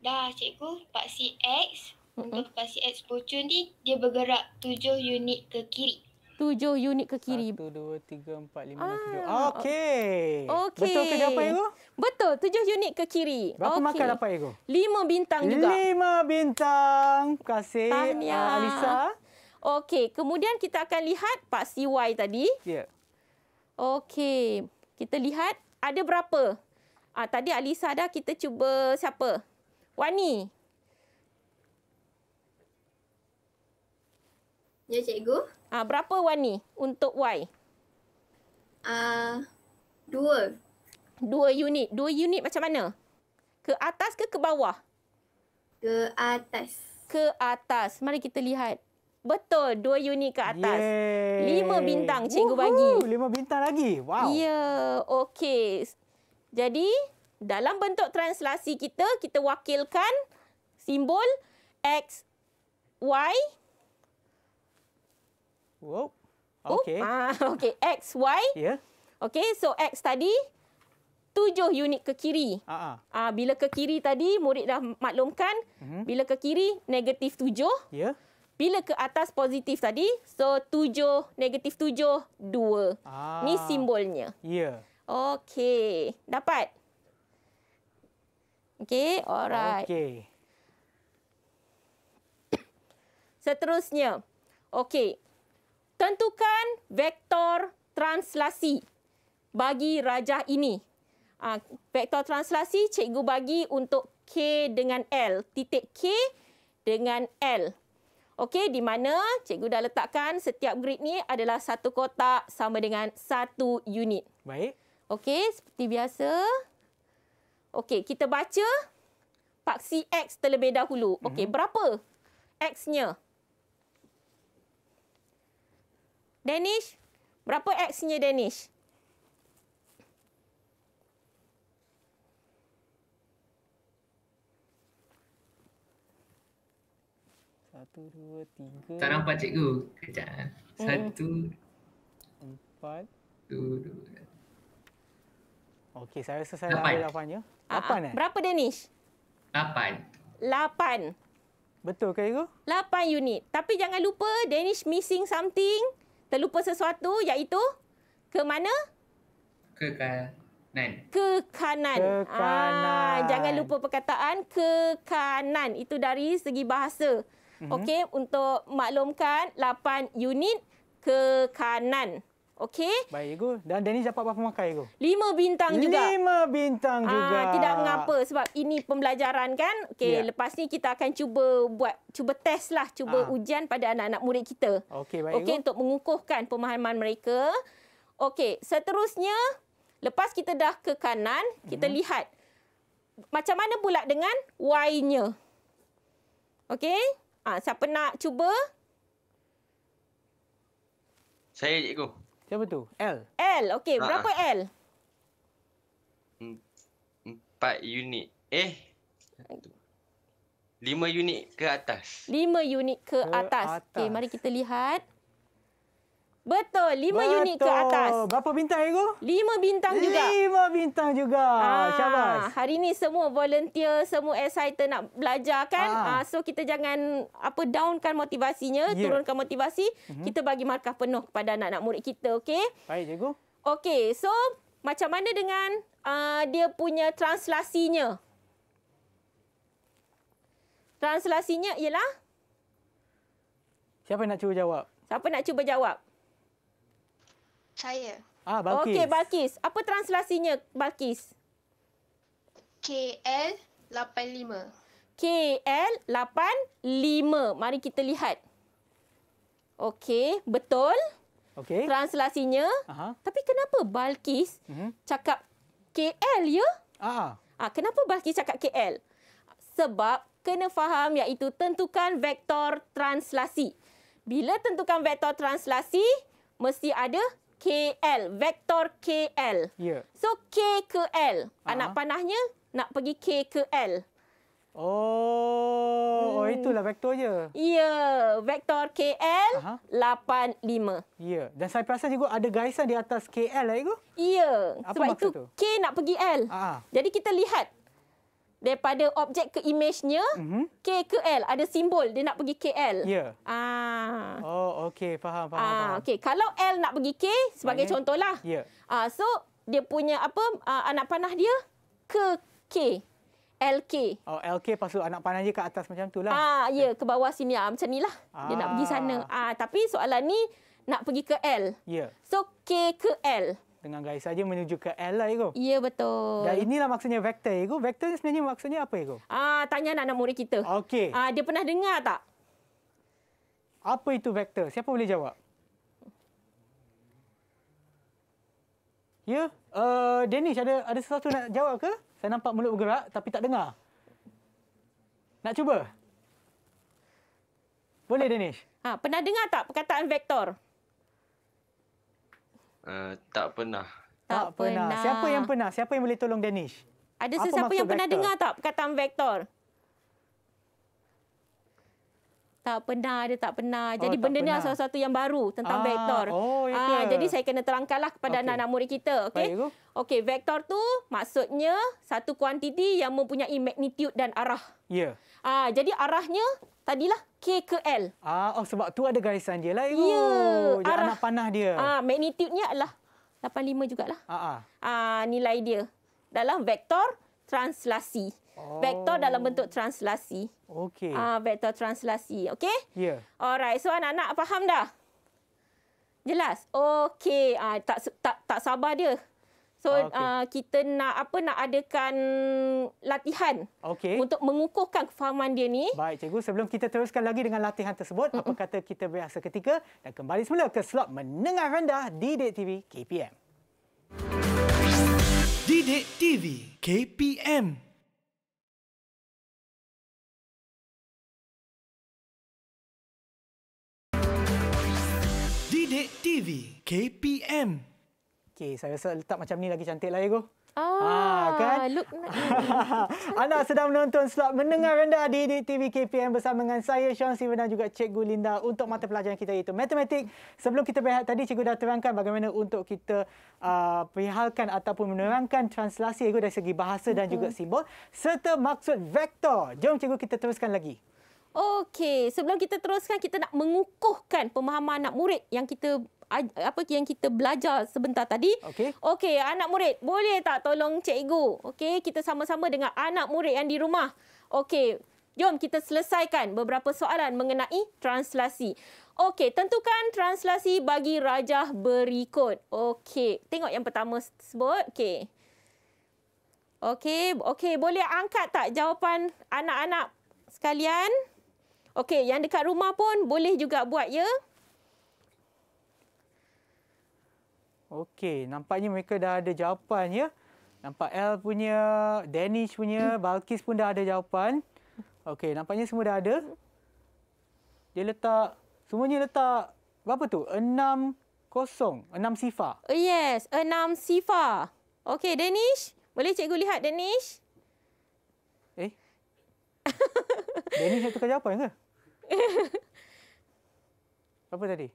Dah, cikgu. Paksi X. Untuk paksi X pocun ni, dia bergerak tujuh unit ke kiri. Tujuh unit ke kiri. Satu, dua, tiga, empat, lima, ah. tujuh. Okey. Okay. Betul ke dia apa ego? Betul. Tujuh unit ke kiri. Berapa okay. makan apa ego? Lima bintang juga. Lima bintang. Terima kasih, Tahniah. Uh, Alisa. Okey. Kemudian kita akan lihat paksi Y tadi. Ya. Yeah. Okey. Kita lihat ada berapa? Ah tadi Alisa dah kita cuba siapa? Wani. Ya cikgu. Ah berapa Wani untuk Y? Ah dua. Dua unit. Dua unit macam mana? Ke atas ke ke bawah? Ke atas. Ke atas. Mari kita lihat. Betul. Dua unit ke atas. Yeay. Lima bintang cikgu Woohoo, bagi. Lima bintang lagi. Wow. Ya. Yeah, Okey. Jadi, dalam bentuk translasi kita, kita wakilkan simbol X, Y. Whoop. Oh, okay. Ah, okay, X, Y. Ya. Yeah. Okay, so X tadi tujuh unit ke kiri. Uh ah, -huh. Ah. Ah, bila ke kiri tadi, murid dah maklumkan. Uh mhm. -huh. Bila ke kiri, negatif tujuh. Ya. Yeah. Bila ke atas positif tadi, so tujuh, negatif tujuh, dua. Ah. Ni simbolnya. Ya. Yeah. Okey. Dapat? Okey. Alright. Okey. Seterusnya. Okey. Tentukan vektor translasi bagi rajah ini. Ha, vektor translasi cikgu bagi untuk K dengan L. Titik K dengan L. Okey, di mana cikgu dah letakkan setiap grid ni adalah satu kotak sama dengan satu unit. Baik. Okey, seperti biasa. Okey, kita baca paksi X terlebih dahulu. Mhm. Okey, mm -hmm. berapa X-nya? Danish, berapa X-nya Danish? Satu, dua, tiga. Tak nampak cikgu. Kejap. Eh. Hmm. Satu. Empat. Dua, dua. Okey, saya rasa saya lapan. lah awal ah. Lapan eh? Berapa Danish? Lapan. Lapan. Betul ke itu? Lapan unit. Tapi jangan lupa Danish missing something. Terlupa sesuatu iaitu ke mana? Ke kanan. Ke kanan. Ke ah, kanan. Ah, jangan lupa perkataan ke kanan. Itu dari segi bahasa. Mm-hmm. Okey, untuk maklumkan lapan unit ke kanan. Okey. Baik, Igu. Dan Dennis dapat berapa markah, Igu? Lima bintang juga. Lima bintang ah, juga. tidak mengapa sebab ini pembelajaran kan. Okey, yeah. lepas ni kita akan cuba buat, cuba test lah. Cuba ah. ujian pada anak-anak murid kita. Okey, baik, Okey, untuk mengukuhkan pemahaman mereka. Okey, seterusnya, lepas kita dah ke kanan, kita mm -hmm. lihat macam mana pula dengan Y-nya. Okey? Ah, siapa nak cuba? Saya, Cikgu. Siapa tu? L. L. Okey, ah, berapa uh L? Empat unit. Eh. Lima unit ke atas. Lima unit ke, ke atas. atas. Okey, mari kita lihat. Betul, lima Betul. unit ke atas. Berapa bintang, Ego? Lima bintang juga. Lima bintang juga. Ah, Syabas. Hari ini semua volunteer, semua exciter nak belajar kan. Ah. Ah, so, kita jangan apa downkan motivasinya, yeah. turunkan motivasi. Mm -hmm. Kita bagi markah penuh kepada anak-anak murid kita, okey? Baik, Ego. Okey, so macam mana dengan uh, dia punya translasinya? Translasinya ialah? Siapa nak cuba jawab? Siapa nak cuba jawab? Cahaya. Ah, Balkis. Okey, Balkis. Apa translasinya, Balkis? KL85. KL85. Mari kita lihat. Okey, betul. Okey. Translasinya. Aha. Tapi kenapa Balkis uh mhm. -huh. cakap KL, ya? Ah. ah. Kenapa Balkis cakap KL? Sebab kena faham iaitu tentukan vektor translasi. Bila tentukan vektor translasi, mesti ada KL, vektor KL. Yeah. So K ke L, uh-huh. anak ah. panahnya nak pergi K ke L. Oh, hmm. itulah vektor je. Ya, vektor KL uh-huh. 85. Ya, dan saya perasan juga ada garisan di atas KL lah, Igu. Ya, Apa sebab itu tu? K nak pergi L. uh Jadi kita lihat daripada objek ke imejnya mm-hmm. K ke L ada simbol dia nak pergi KL. Ya. Yeah. Ah. Oh okey faham faham. Ah okay kalau L nak pergi K sebagai Maknanya, contohlah. Ya. Yeah. Ah so dia punya apa ah, anak panah dia ke K. LK. Oh LK pasal anak panah dia ke atas macam tulah. Ah ya yeah, ke bawah sini ah macam nilah. Ah. Dia nak pergi ah. sana. Ah tapi soalan ni nak pergi ke L. Ya. Yeah. So K ke L tengah garis saja menuju ke L lah, Ego. Ya, betul. Dan inilah maksudnya vektor, Ego. Vektor ni sebenarnya maksudnya apa, Ego? Ah, tanya anak-anak murid kita. Okey. Ah, dia pernah dengar tak? Apa itu vektor? Siapa boleh jawab? Ya? Uh, Danish, ada ada sesuatu nak jawab ke? Saya nampak mulut bergerak tapi tak dengar. Nak cuba? Boleh, Danish? Ah, pernah dengar tak perkataan vektor? Vektor. Eh, tak pernah. Tak, tak pernah. pernah. Siapa yang pernah? Siapa yang boleh tolong Danish? Ada sesiapa yang vektor? pernah dengar tak perkataan vektor? Tak pernah, ada tak pernah. Oh, jadi oh, benda ni salah satu yang baru tentang ah, vektor. Oh, ya ah, jadi saya kena terangkanlah kepada okay. anak-anak murid kita. okay? okay, vektor tu maksudnya satu kuantiti yang mempunyai magnitude dan arah. Yeah. Ah, jadi arahnya tadilah K ke L. Ah, oh sebab tu ada garisan dia lah ibu. Ya, dia arah. anak panah dia. Ah, magnitudenya adalah 85 jugalah. Ah, ah. ah nilai dia dalam vektor translasi. Oh. Vektor dalam bentuk translasi. Okey. Ah, vektor translasi. Okey? Ya. Yeah. Alright, so anak-anak faham dah? Jelas. Okey, ah tak tak tak sabar dia. So ah, okay. uh, ah, kita nak apa nak adakan latihan okay. untuk mengukuhkan kefahaman dia ni. Baik cikgu, sebelum kita teruskan lagi dengan latihan tersebut, mm-hmm. apa kata kita berehat ketika dan kembali semula ke slot menengah rendah di Dek TV KPM. Didik TV KPM Didik TV KPM Okay, saya rasa letak macam ni lagi cantik lah, Ego. Ah, ah kan? Look nice. Anda sedang menonton slot mendengar rendah di TV KPM bersama dengan saya, Sean Steven dan juga Cikgu Linda untuk mata pelajaran kita itu matematik. Sebelum kita berehat tadi, Cikgu dah terangkan bagaimana untuk kita uh, perihalkan ataupun menerangkan translasi Ego dari segi bahasa dan juga simbol serta maksud vektor. Jom Cikgu kita teruskan lagi. Okey, sebelum kita teruskan, kita nak mengukuhkan pemahaman anak murid yang kita apa yang kita belajar sebentar tadi. Okey. Okey, anak murid, boleh tak tolong cikgu? Okey, kita sama-sama dengan anak murid yang di rumah. Okey. Jom kita selesaikan beberapa soalan mengenai translasi. Okey, tentukan translasi bagi rajah berikut. Okey, tengok yang pertama sebut. Okey. Okey, okey, boleh angkat tak jawapan anak-anak sekalian? Okey, yang dekat rumah pun boleh juga buat ya. Okey, nampaknya mereka dah ada jawapan ya. Nampak L punya, Danish punya, Balkis pun dah ada jawapan. Okey, nampaknya semua dah ada. Dia letak, semuanya letak berapa tu? Enam kosong, enam sifar. Oh, yes, enam sifar. Okey, Danish. Boleh cikgu lihat Danish? Eh? Danish nak tukar jawapan ke? Apa tadi?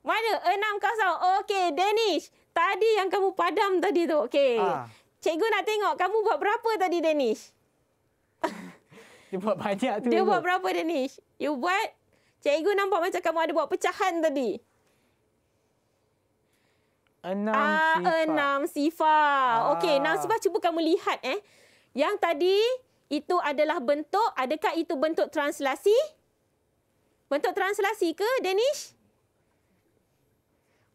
Mana? Enam kosong. Okey, Danish. Tadi yang kamu padam tadi tu. Okey. Ah. Cikgu nak tengok kamu buat berapa tadi, Danish? Dia buat banyak tu. Dia buat berapa, Danish? You buat? Cikgu nampak macam kamu ada buat pecahan tadi. Enam ah, sifar. Enam sifar. Ah. Okey, enam sifar cuba kamu lihat. eh. Yang tadi itu adalah bentuk. Adakah itu bentuk translasi? Bentuk translasi ke, Danish? Danish?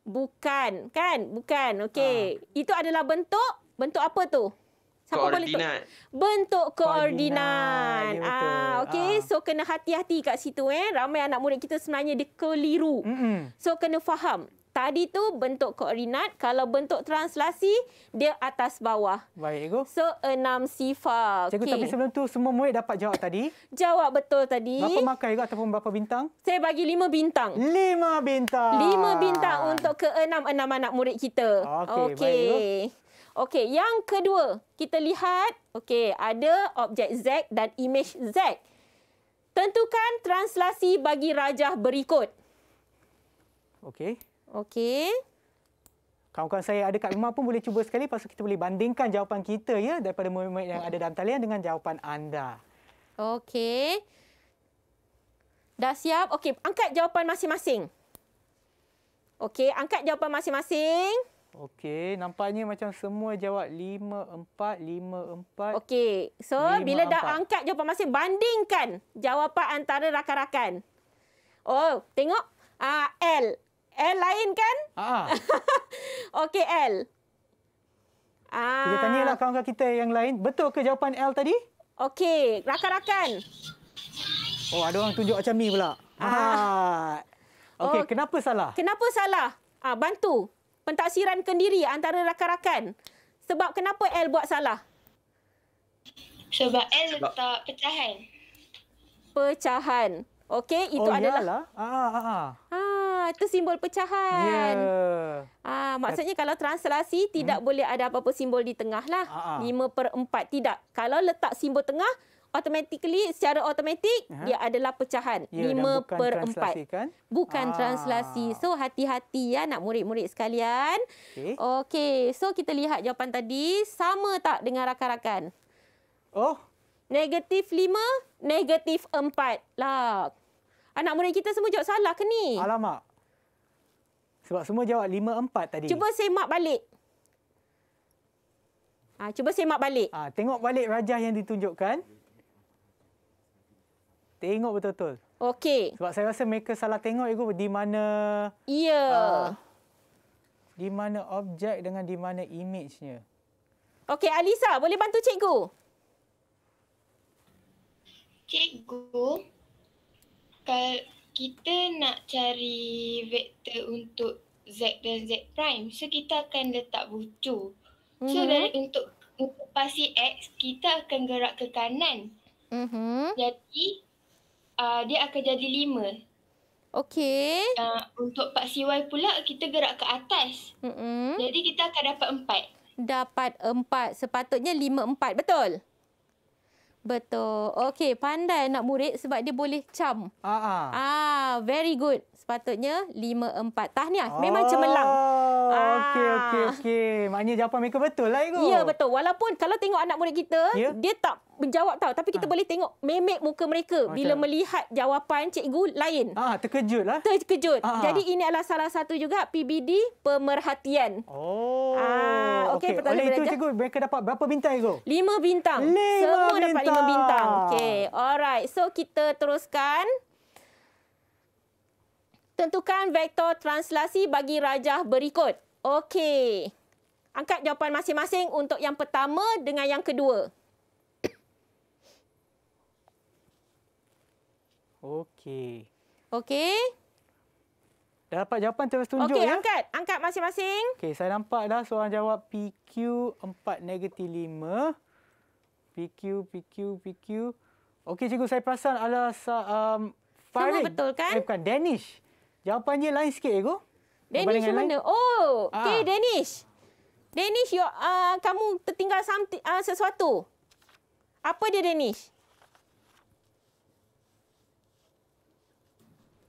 bukan kan bukan okey ha. itu adalah bentuk bentuk apa tu Siapa koordinat. boleh koordinat. Bentuk koordinat. koordinat. Ya, ah, okay. Ah. So, kena hati-hati kat situ. Eh. Ramai anak murid kita sebenarnya dia keliru. Mm-mm. So, kena faham tadi tu bentuk koordinat. Kalau bentuk translasi, dia atas bawah. Baik, Cikgu. So, enam sifar. Cikgu, okay. tapi sebelum tu semua murid dapat jawab tadi. jawab betul tadi. Berapa markah Cikgu ataupun berapa bintang? Saya bagi lima bintang. Lima bintang. Lima bintang untuk ke enam enam anak murid kita. Okey, okay. baik, Okey, yang kedua. Kita lihat, okey, ada objek Z dan imej Z. Tentukan translasi bagi rajah berikut. Okey. Okey. Kawan-kawan saya ada kat rumah pun boleh cuba sekali. pasal kita boleh bandingkan jawapan kita ya daripada murid-murid yang ada dalam talian dengan jawapan anda. Okey. Dah siap? Okey, angkat jawapan masing-masing. Okey, angkat jawapan masing-masing. Okey, nampaknya macam semua jawab 5 4 5 Okey. So, 5, bila 4. dah angkat jawapan masing, bandingkan jawapan antara rakan-rakan. Oh, tengok. Ah uh, L L lain kan? Ah. ah. Okey L. Lah ah. Kita lah kawan-kawan kita yang lain. Betul ke jawapan L tadi? Okey, rakan-rakan. Oh, ada orang tunjuk macam ni pula. Ah. ah. Okey, oh. kenapa salah? Kenapa salah? Ah, bantu. Pentaksiran kendiri antara rakan-rakan. Sebab kenapa L buat salah? Sebab L letak pecahan. Pecahan. Okey, itu oh, adalah. ah, ah, ah. ah. ah. Ah, itu simbol pecahan. Yeah. Ah, maksudnya kalau translasi tidak hmm. boleh ada apa-apa simbol di tengah lah. Uh-huh. Ah, ah. per empat tidak. Kalau letak simbol tengah, automatically secara automatik uh-huh. dia adalah pecahan. Yeah, per empat Kan? Bukan ah. translasi. So hati-hati ya nak murid-murid sekalian. Okey. Okay. So kita lihat jawapan tadi sama tak dengan rakan-rakan? Oh, negatif lima, negatif empat Lah. Anak murid kita semua jawab salah ke ni? Alamak. Sebab semua jawab lima empat tadi. Cuba semak balik. Ha, cuba semak balik. Ha, tengok balik rajah yang ditunjukkan. Tengok betul-betul. Okey. Sebab saya rasa mereka salah tengok itu di mana... Ya. Yeah. Ha, di mana objek dengan di mana imejnya. Okey, Alisa, boleh bantu cikgu? Cikgu, kita nak cari vektor untuk z dan z prime so kita akan letak bucu mm-hmm. untuk pasi x kita akan gerak ke kanan mm-hmm. jadi uh, dia akan jadi lima. Okay. Uh, ah, untuk part y pula, kita gerak ke atas. Mm-mm. Jadi, kita akan dapat empat. Dapat empat. Sepatutnya lima empat. Betul? Betul. Okey, pandai anak murid sebab dia boleh cam. Ah, uh-huh. ah. very good sepatutnya 5-4. Tahniah. Memang oh, cemerlang. Okey, ah. okey, okey. Maknanya jawapan mereka betul lah ego. Ya, betul. Walaupun kalau tengok anak murid kita, ya? dia tak menjawab tahu Tapi kita ha. boleh tengok memek muka mereka Macam. bila melihat jawapan cikgu lain. Ah, ha, terkejut lah. Terkejut. Ah, Jadi ini adalah salah satu juga PBD pemerhatian. Oh. ah Okey, okay. oleh itu cikgu mereka dapat berapa bintang itu? Lima bintang. Lima Semua bintang. dapat lima bintang. Okey, alright. So kita teruskan. Tentukan vektor translasi bagi rajah berikut. Okey. Angkat jawapan masing-masing untuk yang pertama dengan yang kedua. Okey. Okey. Dah dapat jawapan terus tunjuk okay, ya. Okey, angkat. Angkat masing-masing. Okey, saya nampak dah seorang jawab PQ 4 negatif 5. PQ, PQ, PQ. Okey, cikgu saya perasan adalah um, Farid. Semua betul kan? Eh, bukan, Danish. Jawapannya lain sikit, Ego. Danish mana? Lain. Oh, ah. okay, Danish. Danish, you, uh, kamu tertinggal something, uh, ah, sesuatu. Apa dia, Danish?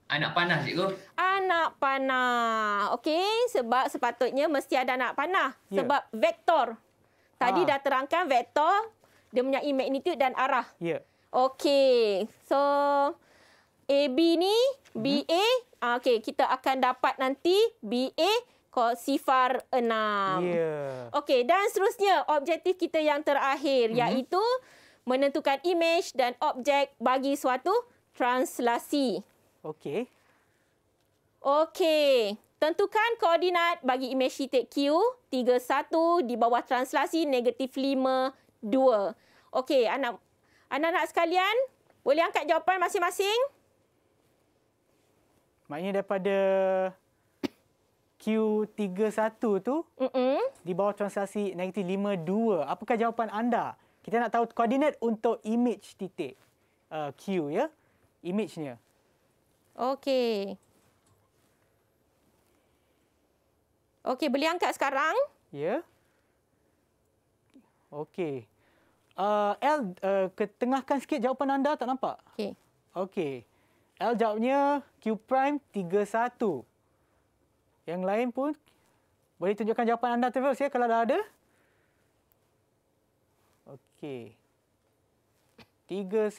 Anak panah, cikgu. Anak panah. Okey, sebab sepatutnya mesti ada anak panah. Yeah. Sebab vektor. Tadi ah. dah terangkan vektor, dia punya magnitude dan arah. Ya. Yeah. Okey. So, AB ni BA. Hmm. Ah, Okey, kita akan dapat nanti BA sifar 6. Yeah. Okey, dan seterusnya objektif kita yang terakhir hmm. iaitu menentukan image dan objek bagi suatu translasi. Okey. Okey, tentukan koordinat bagi imej titik Q 31 di bawah translasi negatif 5, 2. Okey, anak-anak sekalian, boleh angkat jawapan masing-masing? Maknanya daripada Q31 tu Mm-mm. di bawah transaksi negatif 52. Apakah jawapan anda? Kita nak tahu koordinat untuk image titik uh, Q ya. Image-nya. Okey. Okey, beli angkat sekarang. Ya. Yeah. Okey. Uh, L, uh, ketengahkan sikit jawapan anda, tak nampak? Okey. Okey. L jawabnya Q prime 31. Yang lain pun boleh tunjukkan jawapan anda terus ya kalau dah ada. Okey. 31.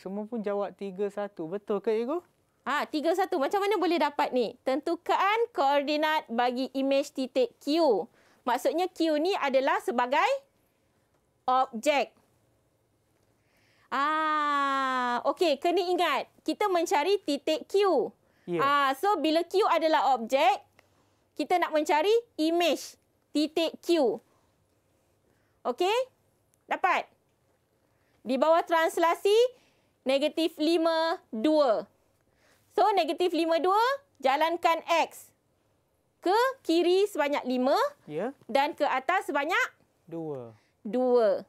Semua pun jawab 31. Betul ke cikgu? Ah, 31. Macam mana boleh dapat ni? Tentukan koordinat bagi imej titik Q. Maksudnya Q ni adalah sebagai objek. Ah, okey, kena ingat. Kita mencari titik Q. Yeah. Ah, so bila Q adalah objek, kita nak mencari image titik Q. Okey? Dapat? Di bawah translasi negatif lima dua. So negatif lima dua, jalankan x ke kiri sebanyak lima yeah. dan ke atas sebanyak dua. Dua.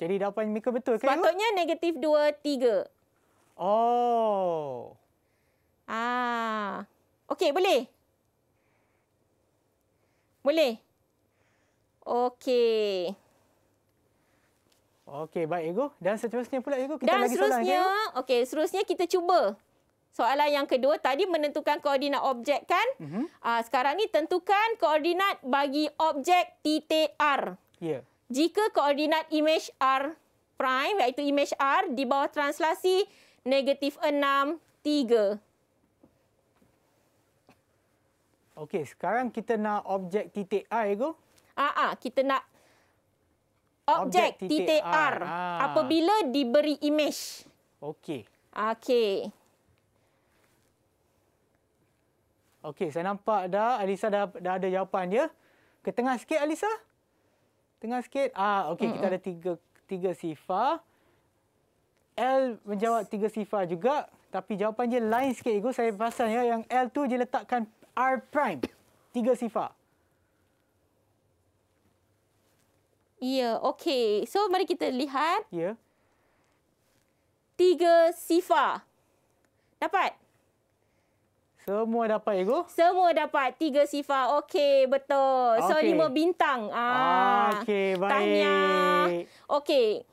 Jadi jawapan Mika betul ke? Sepatutnya negatif dua, tiga. Oh. Ah. Okey, boleh? Boleh? Okey. Okey, baik Ego. Dan seterusnya pula Ego, kita Dan lagi soalan. Dan okay, seterusnya kita cuba. Soalan yang kedua, tadi menentukan koordinat objek kan? Uh mhm. ah, -huh. sekarang ni tentukan koordinat bagi objek titik R. Ya. Yeah jika koordinat imej R prime iaitu imej R di bawah translasi negatif 6, 3. Okey, sekarang kita nak objek titik I ke? Ah, ah kita nak objek, objek titik, titik R, R. Ah. apabila diberi imej. Okey. Okey. Okey, saya nampak dah Alisa dah, dah ada jawapan dia. Ke tengah sikit Alisa tengah sikit. Ah, okey kita ada tiga tiga sifar. L menjawab tiga sifar juga tapi jawapan dia lain sikit ego saya pasal ya yang L tu dia letakkan R prime tiga sifar. Ya, yeah, okey. So mari kita lihat. Ya. Yeah. Tiga sifar. Dapat? Semua dapat ego? Semua dapat. Tiga sifar. Okey, betul. So, lima bintang. Ah, Okey, baik. Tanya. Okey.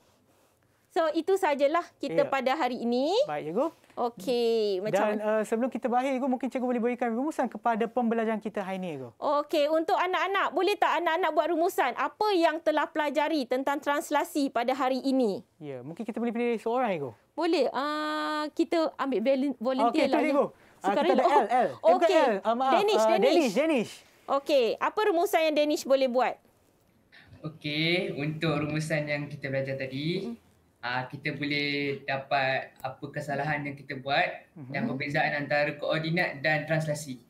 So, itu sajalah kita yeah. pada hari ini. Baik, cikgu. Okey. Macam... Dan uh, sebelum kita berakhir, cikgu, mungkin cikgu boleh berikan rumusan kepada pembelajaran kita hari ini. Okey, untuk anak-anak, boleh tak anak-anak buat rumusan? Apa yang telah pelajari tentang translasi pada hari ini? Ya, yeah. mungkin kita boleh pilih seorang, cikgu. Boleh. Uh, kita ambil volunteer okay, lah. Okey, cikgu. Ya sekarang ah, kita ada oh, L, L. Okay. L. Um, uh, Danish, uh, Danish, Danish. Okey, apa rumusan yang Danish boleh buat? Okey, untuk rumusan yang kita belajar tadi, mm-hmm. uh, kita boleh dapat apa kesalahan yang kita buat mm-hmm. dan perbezaan antara koordinat dan translasi.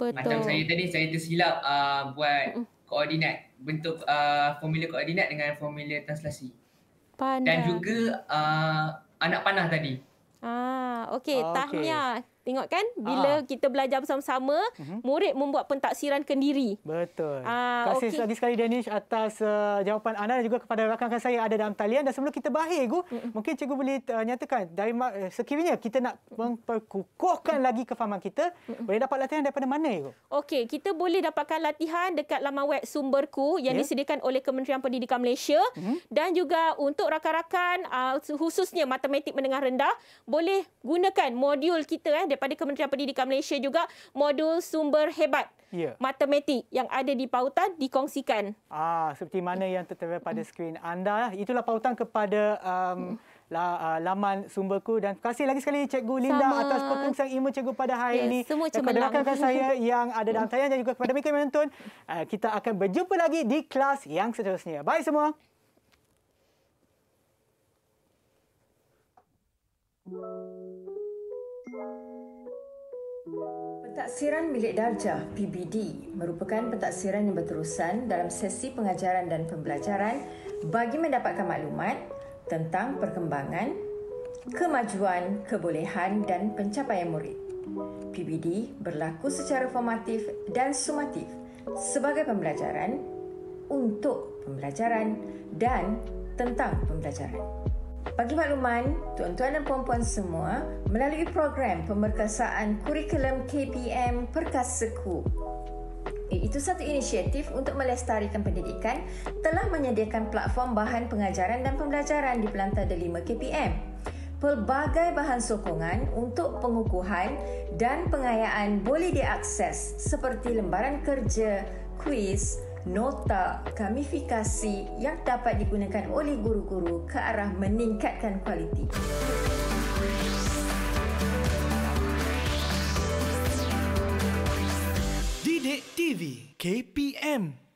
Betul. Macam saya tadi, saya tersilap uh, buat mm-hmm. koordinat, bentuk uh, formula koordinat dengan formula translasi. Pandai. Dan juga uh, anak panah tadi. Ah, okey. Oh, Tahniah. Okay. Tengok kan bila ha. kita belajar bersama-sama, uh-huh. murid membuat pentaksiran kendiri. Betul. Aa, ah, Kasih okay. sekali Danish atas uh, jawapan anda dan juga kepada rakan-rakan saya ada dalam talian dan sebelum kita berakhir Gu, uh-huh. mungkin cikgu boleh uh, nyatakan dari uh, sekiranya kita nak memperkukuhkan uh-huh. lagi kefahaman kita, uh-huh. boleh dapat latihan daripada mana Gu? Okey, kita boleh dapatkan latihan dekat laman web Sumberku yang yeah. disediakan oleh Kementerian Pendidikan Malaysia uh-huh. dan juga untuk rakan-rakan uh, khususnya matematik menengah rendah boleh gunakan modul kita eh daripada Kementerian Pendidikan Malaysia juga modul sumber hebat ya. matematik yang ada di pautan dikongsikan. Ah seperti mana yang tertera pada skrin anda lah. itulah pautan kepada um, la, uh, laman sumberku dan terima kasih lagi sekali cikgu Linda Sama. atas perkongsian ilmu cikgu pada hari ya, ini. Terima kasih saya yang ada dalam tayangan dan juga kepada mereka yang menonton. Uh, kita akan berjumpa lagi di kelas yang seterusnya. Bye semua. Thank you. Pentaksiran Milik Darjah PBD merupakan pentaksiran yang berterusan dalam sesi pengajaran dan pembelajaran bagi mendapatkan maklumat tentang perkembangan, kemajuan, kebolehan dan pencapaian murid. PBD berlaku secara formatif dan sumatif sebagai pembelajaran, untuk pembelajaran dan tentang pembelajaran. Bagi makluman, tuan-tuan dan puan-puan semua, melalui program pemerkasaan kurikulum KPM Perkasaku, iaitu eh, satu inisiatif untuk melestarikan pendidikan, telah menyediakan platform bahan pengajaran dan pembelajaran di Pelantar Delima KPM pelbagai bahan sokongan untuk pengukuhan dan pengayaan boleh diakses seperti lembaran kerja, kuis, nota gamifikasi yang dapat digunakan oleh guru-guru ke arah meningkatkan kualiti. Didik TV KPM